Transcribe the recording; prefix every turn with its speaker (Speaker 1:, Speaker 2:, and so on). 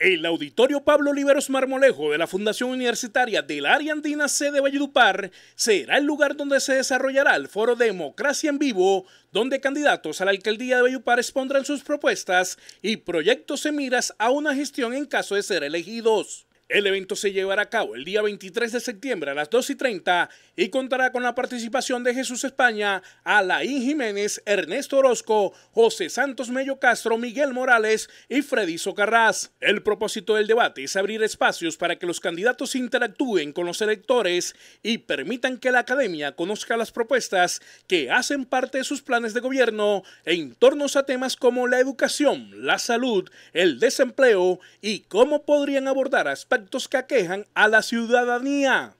Speaker 1: El auditorio Pablo Oliveros Marmolejo de la Fundación Universitaria del Área Andina C de Valledupar será el lugar donde se desarrollará el foro Democracia en Vivo, donde candidatos a la alcaldía de Valledupar expondrán sus propuestas y proyectos en miras a una gestión en caso de ser elegidos. El evento se llevará a cabo el día 23 de septiembre a las 2 y 30 y contará con la participación de Jesús España, Alain Jiménez, Ernesto Orozco, José Santos Mello Castro, Miguel Morales y Freddy Socarraz. El propósito del debate es abrir espacios para que los candidatos interactúen con los electores y permitan que la academia conozca las propuestas que hacen parte de sus planes de gobierno en torno a temas como la educación, la salud, el desempleo y cómo podrían abordar aspectos actos que aquejan a la ciudadanía.